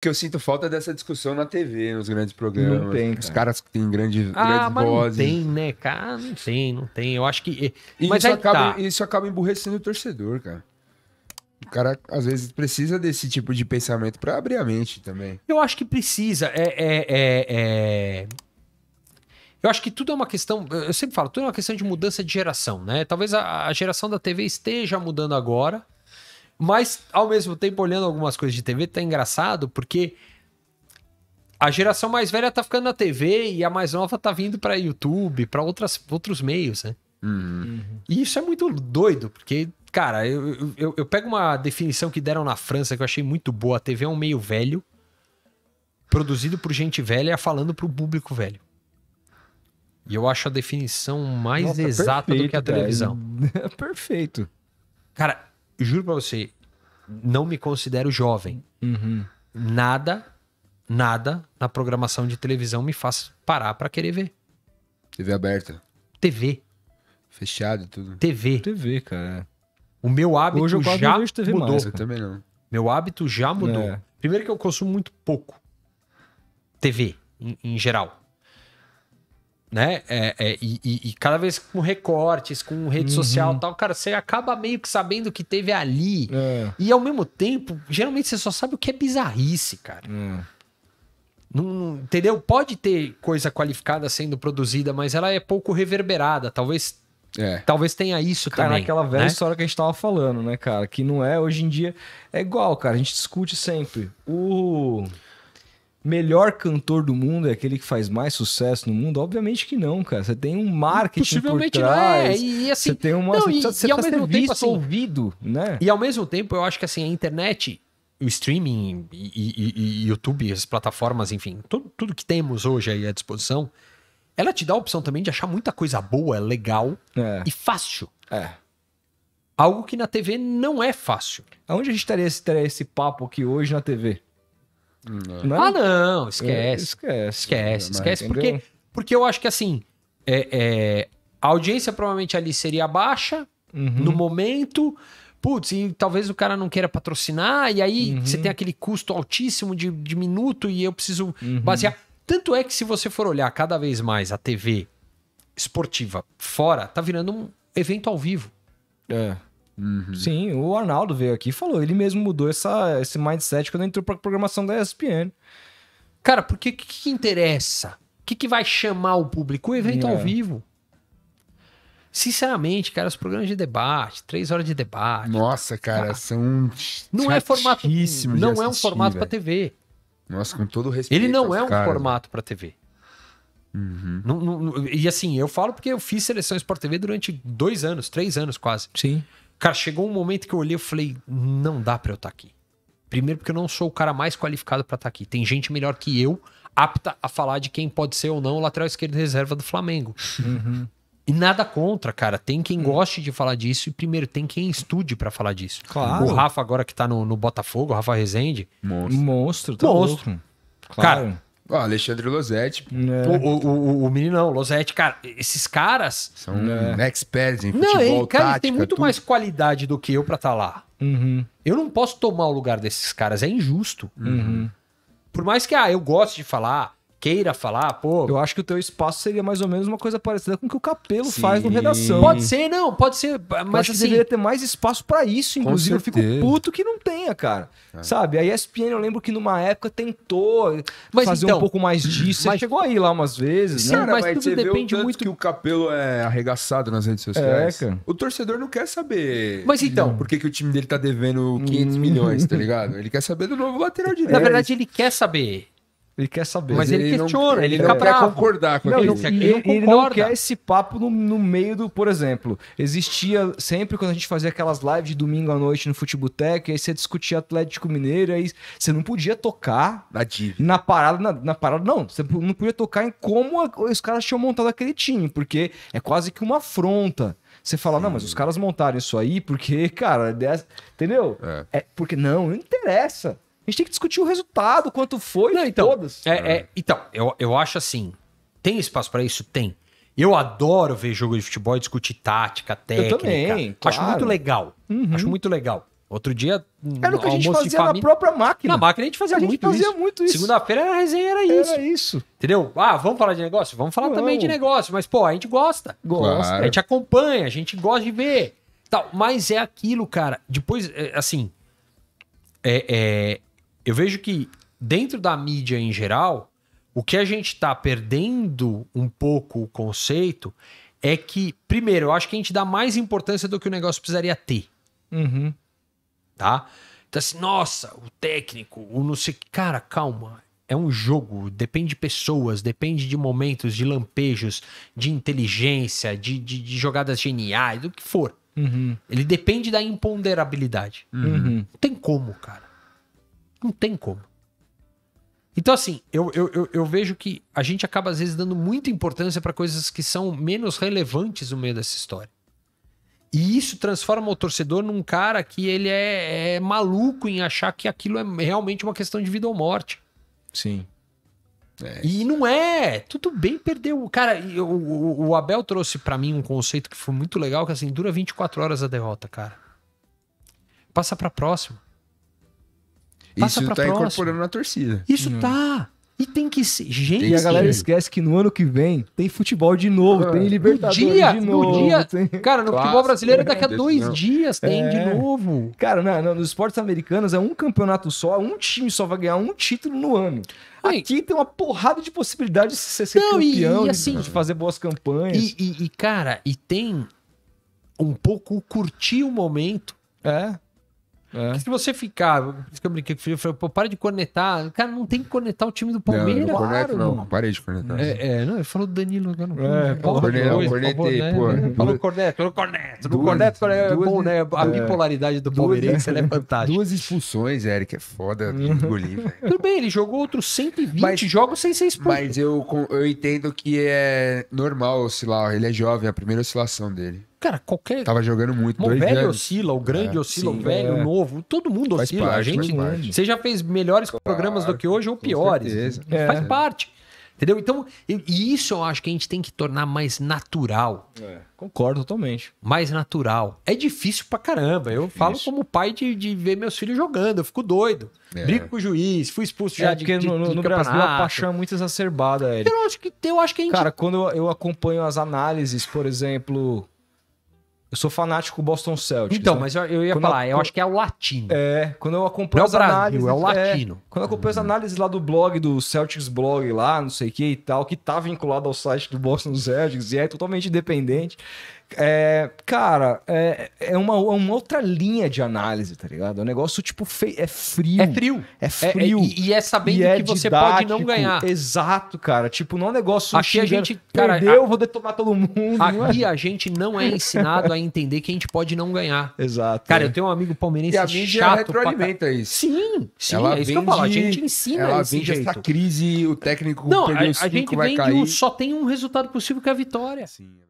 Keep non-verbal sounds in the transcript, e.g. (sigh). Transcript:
que eu sinto falta dessa discussão na TV, nos grandes programas. Não tem. Cara. Os caras que têm grande, ah, grandes mas vozes. Não tem, né, cara? Não tem, não tem. Eu acho que. E mas isso, acaba, tá. isso acaba emburrecendo o torcedor, cara. O cara, às vezes, precisa desse tipo de pensamento para abrir a mente também. Eu acho que precisa. É, é, é, é, Eu acho que tudo é uma questão. Eu sempre falo, tudo é uma questão de mudança de geração, né? Talvez a, a geração da TV esteja mudando agora. Mas, ao mesmo tempo, olhando algumas coisas de TV, tá engraçado porque a geração mais velha tá ficando na TV e a mais nova tá vindo pra YouTube, pra outras, outros meios, né? Uhum. E isso é muito doido, porque, cara, eu, eu, eu, pego uma definição que deram na França que eu achei muito boa. A TV é um meio velho, produzido por gente velha, falando pro público velho. E eu acho a definição mais Nossa, exata perfeito, do que a televisão. É perfeito. Cara, (laughs) juro pra você, não me considero jovem. Uhum. Nada, nada na programação de televisão me faz parar para querer ver. TV aberta. TV. Fechado e tudo. TV. TV, cara. O meu hábito Hoje eu quase já não vejo TV mudou. Mais, eu também não. Meu hábito já mudou. É. Primeiro que eu consumo muito pouco TV, em, em geral né? É, é, e, e, cada vez com recortes, com rede uhum. social tal, cara, você acaba meio que sabendo o que teve ali. É. E ao mesmo tempo, geralmente você só sabe o que é bizarrice, cara. É. Não, não, entendeu? Pode ter coisa qualificada sendo produzida, mas ela é pouco reverberada. Talvez é. Talvez tenha isso cara, também. Aquela velha né? história que a gente tava falando, né, cara? Que não é, hoje em dia. É igual, cara. A gente discute sempre. O. Uh melhor cantor do mundo é aquele que faz mais sucesso no mundo? Obviamente que não, cara. Você tem um marketing por né? trás. É. E, assim, você tem uma, não, você precisa, e, você e ao mesmo tempo, assim, ouvido, né? E ao mesmo tempo, eu acho que assim a internet, o streaming e, e, e YouTube, as plataformas, enfim, tudo, tudo que temos hoje aí à disposição, ela te dá a opção também de achar muita coisa boa, legal é. e fácil. É. Algo que na TV não é fácil. Aonde a gente esse, estaria esse papo aqui hoje na TV? Não. É? Ah, não, esquece. É, esquece, esquece, esquece. Porque, porque eu acho que assim, é, é, a audiência provavelmente ali seria baixa uhum. no momento. Putz, e talvez o cara não queira patrocinar, e aí uhum. você tem aquele custo altíssimo de, de minuto, e eu preciso uhum. basear. Tanto é que se você for olhar cada vez mais a TV esportiva fora, tá virando um evento ao vivo. É. Uhum. Sim, o Arnaldo veio aqui e falou, ele mesmo mudou essa, esse mindset quando entrou para programação da ESPN. Cara, porque o que, que, interessa? O que, que vai chamar o público? O evento ao é. vivo. Sinceramente, cara, os programas de debate, três horas de debate. Nossa, cara, cara ah, são não é formato, não assistir, é um formato para TV. Nossa, com todo respeito. Ele não é um caras. formato para TV. Uhum. Não, não, e assim, eu falo porque eu fiz seleção Sport TV durante dois anos, três anos quase. Sim. Cara, chegou um momento que eu olhei e falei: não dá para eu estar tá aqui. Primeiro, porque eu não sou o cara mais qualificado para estar tá aqui. Tem gente melhor que eu, apta a falar de quem pode ser ou não o lateral esquerdo reserva do Flamengo. Uhum. E nada contra, cara. Tem quem hum. goste de falar disso e, primeiro, tem quem estude para falar disso. Claro. O Rafa, agora que tá no, no Botafogo, o Rafa Rezende. Monstro. Monstro, tá Monstro. Claro. Cara, Ó, Alexandre Losetti. É. O, o, o, o meninão, Losetti, cara, esses caras. São é. experts em futebol. Não, ele, cara, tática, ele tem muito tudo. mais qualidade do que eu pra estar tá lá. Uhum. Eu não posso tomar o lugar desses caras, é injusto. Uhum. Por mais que, ah, eu gosto de falar, queira falar, pô. Eu acho que o teu espaço seria mais ou menos uma coisa parecida com o que o Capelo Sim. faz no redação. Pode ser, não, pode ser, mas acho assim... deveria ter mais espaço para isso, inclusive eu fico puto que não tenha, cara. É. Sabe? A ESPN eu lembro que numa época tentou mas fazer então, um pouco mais disso, mas... chegou aí lá umas vezes, Sim, né? Cara, mas, mas tudo depende muito que o Capelo é arregaçado nas redes é, sociais. É, cara. O torcedor não quer saber. Mas então, por que, que o time dele tá devendo 500 milhões, tá ligado? Ele quer saber do novo lateral direito. Na verdade, ele quer saber. Ele quer saber. Mas ele, ele questiona, ele, não quer concordar com Ele, ele, ele, não ele não quer esse papo no, no meio do, por exemplo, existia sempre quando a gente fazia aquelas lives de domingo à noite no Futebotec, aí você discutia Atlético Mineiro, aí você não podia tocar na, na parada, na, na, parada não, você não podia tocar em como a, os caras tinham montado aquele time, porque é quase que uma afronta. Você fala, não, mas os caras montaram isso aí porque, cara, entendeu? É, é porque não, não interessa. A gente tem que discutir o resultado, quanto foi, Não, então, todas. É, é, então, eu, eu acho assim, tem espaço para isso? Tem. Eu adoro ver jogo de futebol e discutir tática, técnica. Eu também, claro. Acho muito legal. Uhum. Acho muito legal. Outro dia. Era o que a gente fazia na própria máquina. Na máquina a gente fazia, a gente muito, fazia isso. muito, isso. Segunda-feira a resenha era isso. Era isso. Entendeu? Ah, vamos falar de negócio? Vamos falar Não. também de negócio. Mas, pô, a gente gosta. Gosta. Claro. A gente acompanha, a gente gosta de ver. Tal. Mas é aquilo, cara. Depois, é, assim. É, é, eu vejo que dentro da mídia em geral, o que a gente está perdendo um pouco o conceito é que, primeiro, eu acho que a gente dá mais importância do que o negócio precisaria ter. Uhum. Tá? Então, assim, nossa, o técnico, o não sei. Cara, calma. É um jogo, depende de pessoas, depende de momentos, de lampejos, de inteligência, de, de, de jogadas geniais, do que for. Uhum. Ele depende da imponderabilidade. Uhum. Não tem como, cara. Não tem como. Então, assim, eu, eu, eu, eu, vejo que a gente acaba, às vezes, dando muita importância para coisas que são menos relevantes no meio dessa história. E isso transforma o torcedor num cara que ele é, é maluco em achar que aquilo é realmente uma questão de vida ou morte. Sim. É. E não é. Tudo bem perdeu. Cara, eu, o, o Abel trouxe para mim um conceito que foi muito legal, que assim, dura 24 horas a derrota, cara. Passa pra próxima. Isso tá próxima. incorporando na torcida. Isso hum. tá. E tem que ser. Gente. E a galera esquece que no ano que vem tem futebol de novo, ah, tem Libertadores dia, de novo. No dia, tem... Cara, no Clássico, futebol brasileiro é daqui a né? dois não. dias tem é. de novo. Cara, na, nos esportes americanos é um campeonato só, um time só vai ganhar um título no ano. Aqui tem uma porrada de possibilidades de ser, ser não, campeão, e, e assim, de fazer boas campanhas. E, e, e, cara, e tem um pouco curtir o momento. É. É. Se você ficar, por isso que eu brinquei com o filho, eu falei, pô, para de cornetar. Cara, não tem que cornetar o time do Palmeiras. Não, não claro, não. não. Parei de cornetar. É, é não, ele falou do Danilo. agora. é, pô, cornetei, né? pô. Falou corneto, falou corneto. No corneto é bom, né? A é. bipolaridade do palmeirense, é (laughs) fantástica. Duas expulsões, Eric, é foda. (laughs) Engolir, Tudo bem, ele jogou outros 120 mas, jogos sem ser expulso. Mas eu, eu entendo que é normal oscilar. Ele é jovem, é a primeira oscilação dele. Cara, qualquer. Tava jogando muito. O velho anos. oscila, o grande é, oscila, sim, o velho, é. o novo, todo mundo faz oscila. Parte, a gente, você já fez melhores claro, programas do que hoje ou piores. É. Faz parte. Entendeu? Então, e isso eu acho que a gente tem que tornar mais natural. É, concordo totalmente. Mais natural. É difícil pra caramba. Eu difícil. falo como pai de, de ver meus filhos jogando, eu fico doido. É. com o juiz, fui expulso é, já de, porque de, no, de no Brasil a paixão é muito exacerbada, Eu acho que, eu acho que a gente... Cara, quando eu, eu acompanho as análises, por exemplo, eu sou fanático Boston Celtics. Então, né? mas eu, eu ia quando falar, eu, eu, acho que é o latino. É, quando eu acompanho não é as é o Brasil, análises. É o é, latino. É, quando eu acompanho as análises lá do blog, do Celtics Blog lá, não sei o que e tal, que tá vinculado ao site do Boston Celtics e é totalmente independente. É, cara, é, é, uma, é uma outra linha de análise, tá ligado? É um negócio, tipo, fei é frio. É frio. É frio. É, e, e, é sabendo e que você pode não ganhar. Exato, cara. Tipo, não é um negócio... Aqui xingando, a gente... Cara, perdeu, a... vou detonar todo mundo. Aqui a gente não é ensinado a entender que a gente pode não ganhar. Exato. Cara, é. eu tenho um amigo palmeirense e a mídia chato. retroalimenta pra... isso. Sim, sim. Ela é vende, isso que eu falo. A gente ensina Ela vende jeito. essa crise, o técnico não, perdeu a, a gente vai vende cair. Um, só tem um resultado possível que é a vitória. Sim,